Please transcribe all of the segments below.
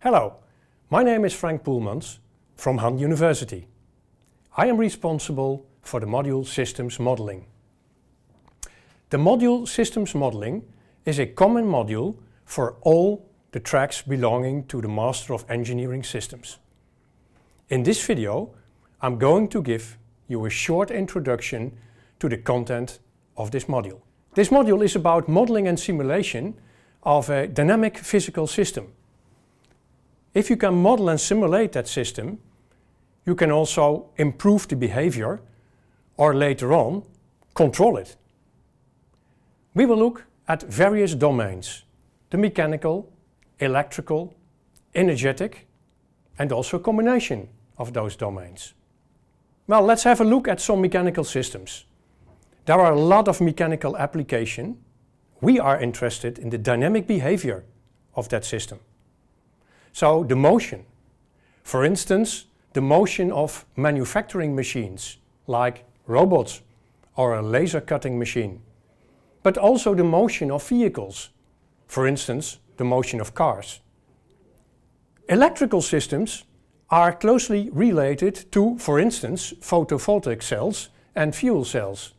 Hello, my name is Frank Poelmans from Hunt University. I am responsible for the module Systems Modeling. The module Systems Modeling is a common module for all the tracks belonging to the Master of Engineering Systems. In this video, I'm going to give you a short introduction to the content of this module. This module is about modeling and simulation of a dynamic physical system if you can model and simulate that system, you can also improve the behavior or later on control it. We will look at various domains, the mechanical, electrical, energetic and also a combination of those domains. Well, let's have a look at some mechanical systems. There are a lot of mechanical application. We are interested in the dynamic behavior of that system. So the motion. For instance, the motion of manufacturing machines like robots or a laser cutting machine. But also the motion of vehicles. For instance, the motion of cars. Electrical systems are closely related to, for instance, photovoltaic cells and fuel cells.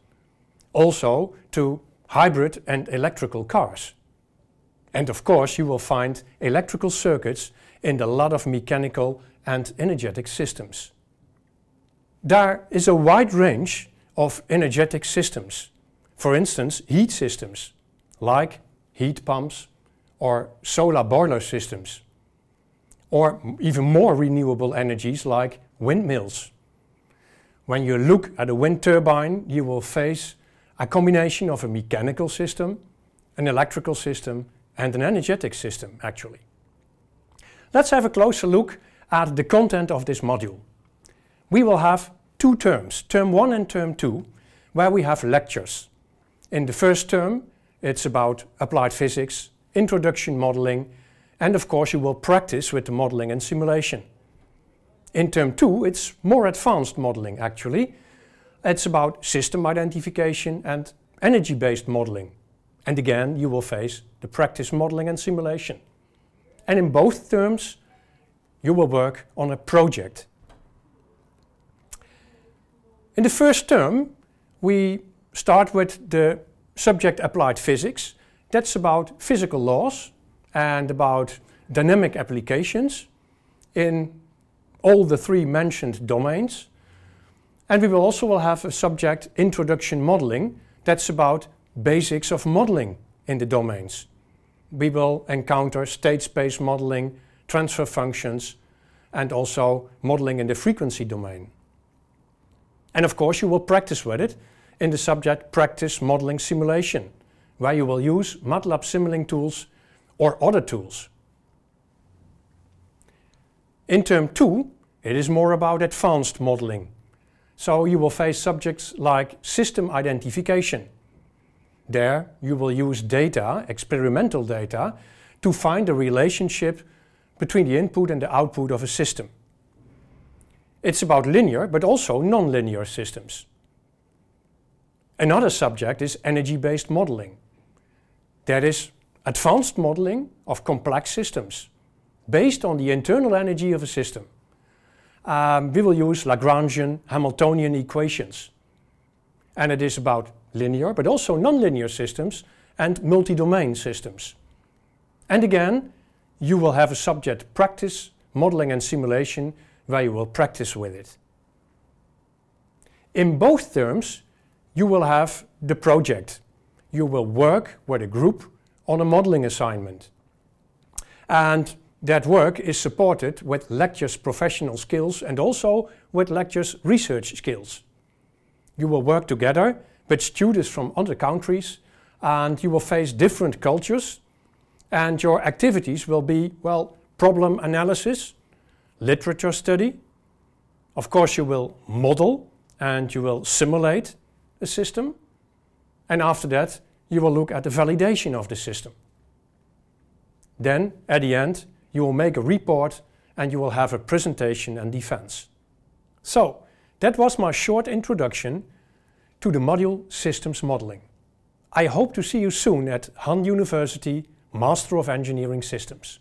Also to hybrid and electrical cars. And of course, you will find electrical circuits in a lot of mechanical and energetic systems. There is a wide range of energetic systems. For instance, heat systems, like heat pumps or solar boiler systems. Or even more renewable energies like windmills. When you look at a wind turbine, you will face a combination of a mechanical system, an electrical system and an energetic system, actually. Let's have a closer look at the content of this module. We will have two terms, term 1 and term 2, where we have lectures. In the first term, it's about applied physics, introduction modeling, and of course you will practice with the modeling and simulation. In term 2, it's more advanced modeling actually. It's about system identification and energy-based modeling. And again, you will face the practice modeling and simulation. And in both terms, you will work on a project. In the first term, we start with the subject applied physics. That's about physical laws and about dynamic applications in all the three mentioned domains. And we will also have a subject introduction modeling. That's about basics of modeling in the domains. We will encounter state space modeling, transfer functions, and also modeling in the frequency domain. And of course you will practice with it in the subject Practice Modeling Simulation, where you will use MATLAB simulating tools or other tools. In term 2, it is more about advanced modeling. So you will face subjects like system identification, there you will use data, experimental data, to find the relationship between the input and the output of a system. It's about linear, but also nonlinear systems. Another subject is energy-based modeling. That is advanced modeling of complex systems based on the internal energy of a system. Um, we will use Lagrangian Hamiltonian equations. And it is about linear, but also nonlinear systems and multi-domain systems. And again, you will have a subject practice, modeling and simulation, where you will practice with it. In both terms, you will have the project. You will work with a group on a modeling assignment. And that work is supported with lectures professional skills and also with lectures research skills. You will work together but students from other countries and you will face different cultures and your activities will be, well, problem analysis, literature study. Of course you will model and you will simulate a system. And after that, you will look at the validation of the system. Then, at the end, you will make a report and you will have a presentation and defense. So, that was my short introduction to the module Systems Modeling. I hope to see you soon at Han University Master of Engineering Systems.